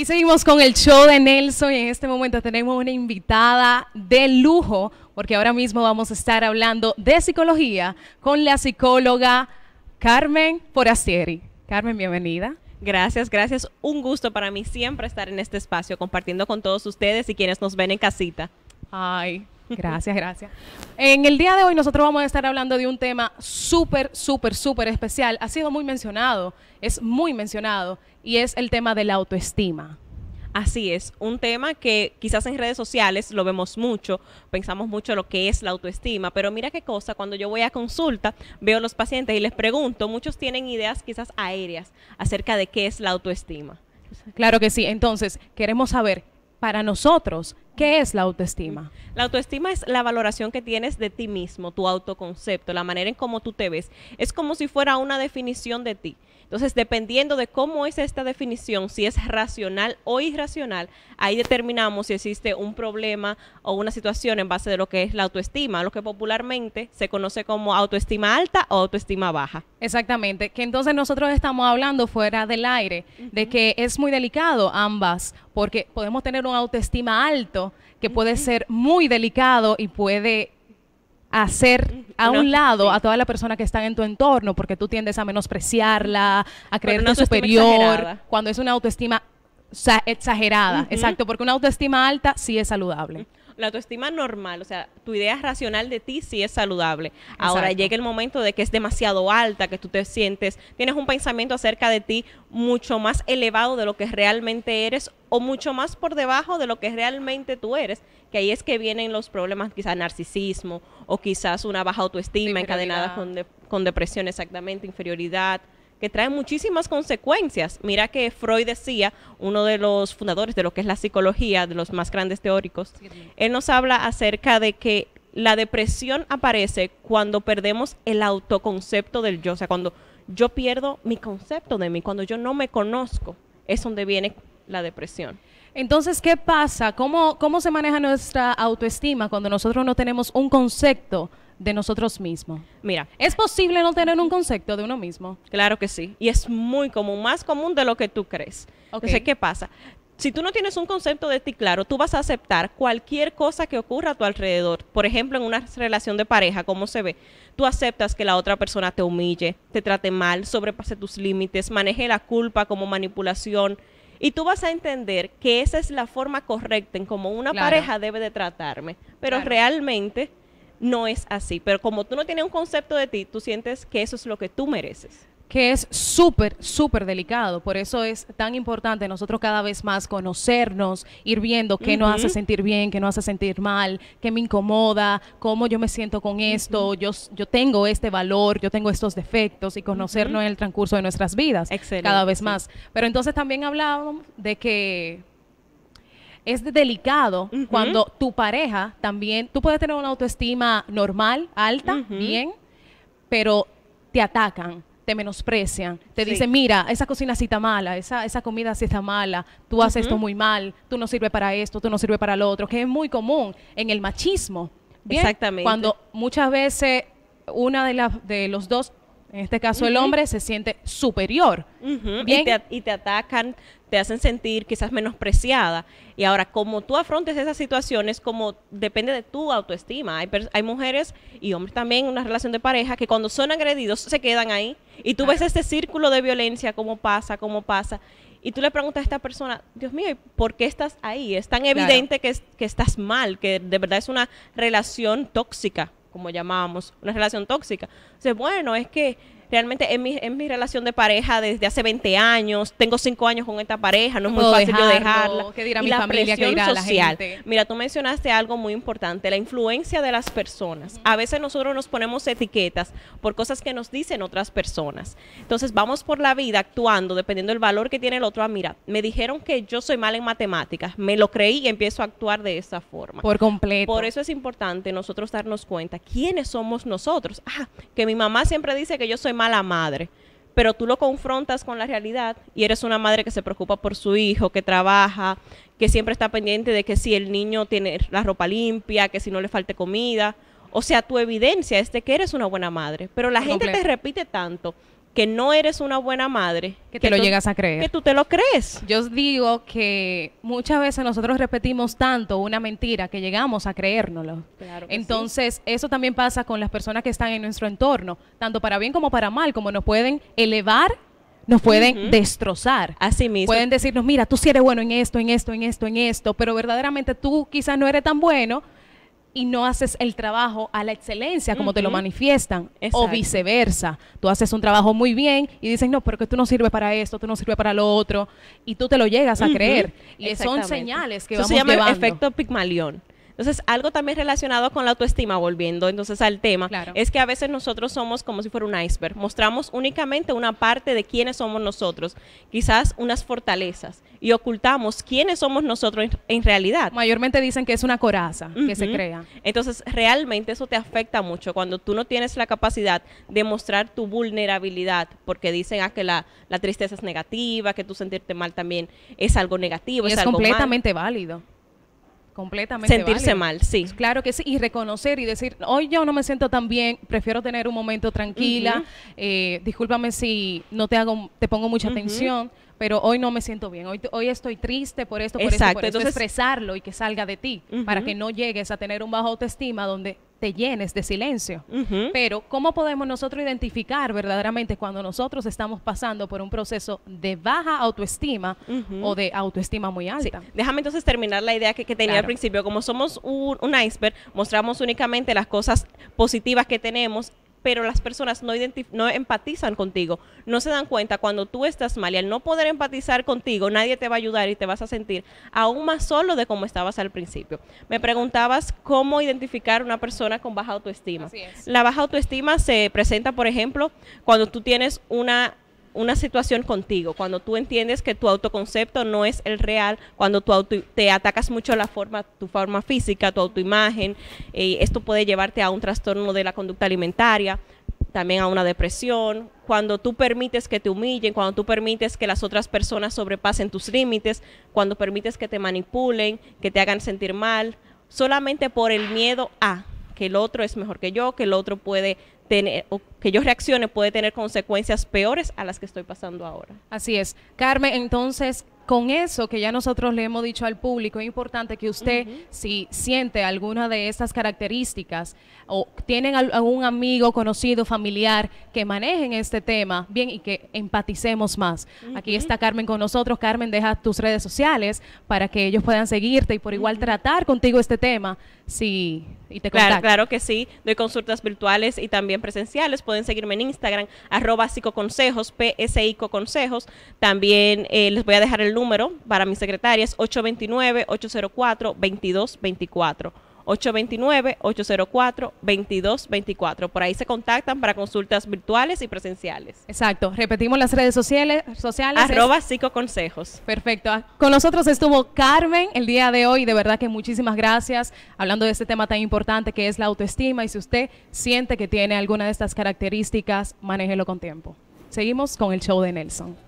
Y seguimos con el show de Nelson y en este momento tenemos una invitada de lujo porque ahora mismo vamos a estar hablando de psicología con la psicóloga Carmen Forastieri. Carmen, bienvenida. Gracias, gracias. Un gusto para mí siempre estar en este espacio compartiendo con todos ustedes y quienes nos ven en casita. Ay, Gracias, gracias. En el día de hoy nosotros vamos a estar hablando de un tema súper, súper, súper especial. Ha sido muy mencionado, es muy mencionado, y es el tema de la autoestima. Así es, un tema que quizás en redes sociales lo vemos mucho, pensamos mucho lo que es la autoestima, pero mira qué cosa, cuando yo voy a consulta, veo a los pacientes y les pregunto, muchos tienen ideas quizás aéreas acerca de qué es la autoestima. Claro que sí, entonces queremos saber para nosotros ¿Qué es la autoestima? La autoestima es la valoración que tienes de ti mismo, tu autoconcepto, la manera en cómo tú te ves. Es como si fuera una definición de ti. Entonces, dependiendo de cómo es esta definición, si es racional o irracional, ahí determinamos si existe un problema o una situación en base de lo que es la autoestima, lo que popularmente se conoce como autoestima alta o autoestima baja. Exactamente, que entonces nosotros estamos hablando fuera del aire, de que es muy delicado ambas, porque podemos tener una autoestima alto que puede ser muy delicado y puede hacer a un lado a toda la persona que está en tu entorno, porque tú tiendes a menospreciarla, a creerte superior, cuando es una autoestima exagerada, exacto, porque una autoestima alta sí es saludable la autoestima normal, o sea, tu idea racional de ti sí es saludable. Ahora llega el momento de que es demasiado alta, que tú te sientes, tienes un pensamiento acerca de ti mucho más elevado de lo que realmente eres o mucho más por debajo de lo que realmente tú eres, que ahí es que vienen los problemas, quizás narcisismo o quizás una baja autoestima encadenada con, con depresión exactamente, inferioridad, que trae muchísimas consecuencias. Mira que Freud decía, uno de los fundadores de lo que es la psicología, de los más grandes teóricos, él nos habla acerca de que la depresión aparece cuando perdemos el autoconcepto del yo, o sea, cuando yo pierdo mi concepto de mí, cuando yo no me conozco, es donde viene la depresión. Entonces, ¿qué pasa? ¿Cómo, cómo se maneja nuestra autoestima cuando nosotros no tenemos un concepto de nosotros mismos. Mira, ¿es posible no tener un concepto de uno mismo? Claro que sí, y es muy común, más común de lo que tú crees. Entonces, ¿qué pasa? Si tú no tienes un concepto de ti claro, tú vas a aceptar cualquier cosa que ocurra a tu alrededor. Por ejemplo, en una relación de pareja, ¿cómo se ve? Tú aceptas que la otra persona te humille, te trate mal, sobrepase tus límites, maneje la culpa como manipulación. Y tú vas a entender que esa es la forma correcta en cómo una pareja debe de tratarme. Pero realmente no es así. Pero como tú no tienes un concepto de ti, tú sientes que eso es lo que tú mereces que es súper, súper delicado. Por eso es tan importante nosotros cada vez más conocernos, ir viendo qué nos hace sentir bien, qué nos hace sentir mal, qué me incomoda, cómo yo me siento con esto, yo, yo tengo este valor, yo tengo estos defectos y conocernos en el transcurso de nuestras vidas Excelente. cada vez más. Pero entonces también hablábamos de que es delicado cuando tu pareja también, tú puedes tener una autoestima normal, alta, bien, pero te atacan te menosprecian, te dicen, mira, esa cocina sí está mala, esa, esa comida sí está mala, tú haces esto muy mal, tú no sirves para esto, tú no sirves para lo otro, que es muy común en el machismo. Exactamente. Cuando muchas veces una de, las de los dos en este caso, el hombre se siente superior. Y, te, atacan, te hacen sentir quizás menospreciada. Y ahora, como tú afrontes esas situaciones, como depende de tu autoestima. Hay, mujeres y hombres también en una relación de pareja que cuando son agredidos se quedan ahí. Y tú ves este círculo de violencia, cómo pasa, cómo pasa. Y tú le preguntas a esta persona, Dios mío, ¿por qué estás ahí? Es tan evidente que, que estás mal, que de verdad es una relación tóxica como llamábamos, una relación tóxica. sea, bueno, es que realmente en mi, es mi relación de pareja desde hace 20 años, tengo 5 años con esta pareja, no, es muy fácil yo dejarla. la familia? social. Mira, tú mencionaste algo muy importante, la influencia de las personas. A veces nosotros nos ponemos etiquetas por cosas que nos dicen otras personas. Entonces vamos por la vida actuando dependiendo del valor que tiene el otro. Ah, mira, me dijeron que yo soy mal en matemáticas, me lo creí y empiezo a actuar de esa forma. Por completo. Por eso es importante nosotros darnos cuenta quiénes somos nosotros. Ah, que mi mamá siempre dice que yo soy mala madre, pero tú lo confrontas con la realidad y eres una madre que se preocupa por su hijo, que trabaja, que siempre está pendiente de que si el niño tiene la ropa limpia, que si no le falte comida. O sea, tu evidencia es de que eres una buena madre, pero la gente te repite tanto que no eres una buena madre. Que te lo llegas a creer. Que tú te lo crees. Yo os digo que muchas veces nosotros repetimos tanto una mentira que llegamos a creérnoslo. Claro Entonces, eso también pasa con las personas que están en nuestro entorno, tanto para bien como para mal, como nos pueden elevar nos pueden destrozar. Así mismo. Pueden decirnos, mira, tú sí eres bueno en esto, en esto, en esto, en esto, pero verdaderamente tú quizás no eres tan bueno y no haces el trabajo a la excelencia como te lo manifiestan o viceversa. Tú haces un trabajo muy bien y dicen, no, pero que tú no sirves para esto, tú no sirves para lo otro y tú te lo llegas a creer. Y son señales que Eso vamos se llama efecto Pigmalión. Entonces, algo también relacionado con la autoestima, volviendo entonces al tema, es que a veces nosotros somos como si fuera un iceberg, mostramos únicamente una parte de quiénes somos nosotros, quizás unas fortalezas, y ocultamos quiénes somos nosotros en, realidad. Mayormente dicen que es una coraza que se crea. Entonces, realmente eso te afecta mucho cuando tú no tienes la capacidad de mostrar tu vulnerabilidad, porque dicen ah, que la, la tristeza es negativa, que tú sentirte mal también es algo negativo. es, completamente válido completamente. Sentirse mal, sí. Pues claro que sí, y reconocer y decir, hoy yo no me siento tan bien, prefiero tener un momento tranquila, eh, discúlpame si no te hago, te pongo mucha atención, pero hoy no me siento bien, hoy, hoy estoy triste por esto, por eso por expresarlo y que salga de ti, para que no llegues a tener un bajo autoestima donde te llenes de silencio. Pero ¿cómo podemos nosotros identificar verdaderamente cuando nosotros estamos pasando por un proceso de baja autoestima o de autoestima muy alta? Déjame entonces terminar la idea que, tenía al principio. Como somos un iceberg, mostramos únicamente las cosas positivas que tenemos pero las personas no, no empatizan contigo, no se dan cuenta cuando tú estás mal y al no poder empatizar contigo, nadie te va a ayudar y te vas a sentir aún más solo de como estabas al principio. Me preguntabas cómo identificar una persona con baja autoestima. La baja autoestima se presenta, por ejemplo, cuando tú tienes una una situación contigo, cuando tú entiendes que tu autoconcepto no es el real, cuando tú te atacas mucho la forma, tu forma física, tu autoimagen, eh, esto puede llevarte a un trastorno de la conducta alimentaria, también a una depresión, cuando tú permites que te humillen, cuando tú permites que las otras personas sobrepasen tus límites, cuando permites que te manipulen, que te hagan sentir mal, solamente por el miedo a que el otro es mejor que yo, que el otro puede que yo reaccione puede tener consecuencias peores a las que estoy pasando ahora. Así es. Carmen, entonces, con eso que ya nosotros le hemos dicho al público, es importante que usted, si siente alguna de estas características o tienen algún amigo, conocido, familiar que manejen este tema, bien, y que empaticemos más. Aquí está Carmen con nosotros. Carmen, deja tus redes sociales para que ellos puedan seguirte y por igual tratar contigo este tema. Sí, y te claro, claro que sí. Doy consultas virtuales y también presenciales. Pueden seguirme en Instagram, arroba psicoconsejos, También eh, les voy a dejar el número para mi secretaria es 829-804-2224. 829-804-2224. Por ahí se contactan para consultas virtuales y presenciales. Exacto. Repetimos las redes sociales. sociales Arroba psicoconsejos. Perfecto. Ah, con nosotros estuvo Carmen el día de hoy. De verdad que muchísimas gracias. Hablando de este tema tan importante que es la autoestima. Y si usted siente que tiene alguna de estas características, manéjelo con tiempo. Seguimos con el show de Nelson.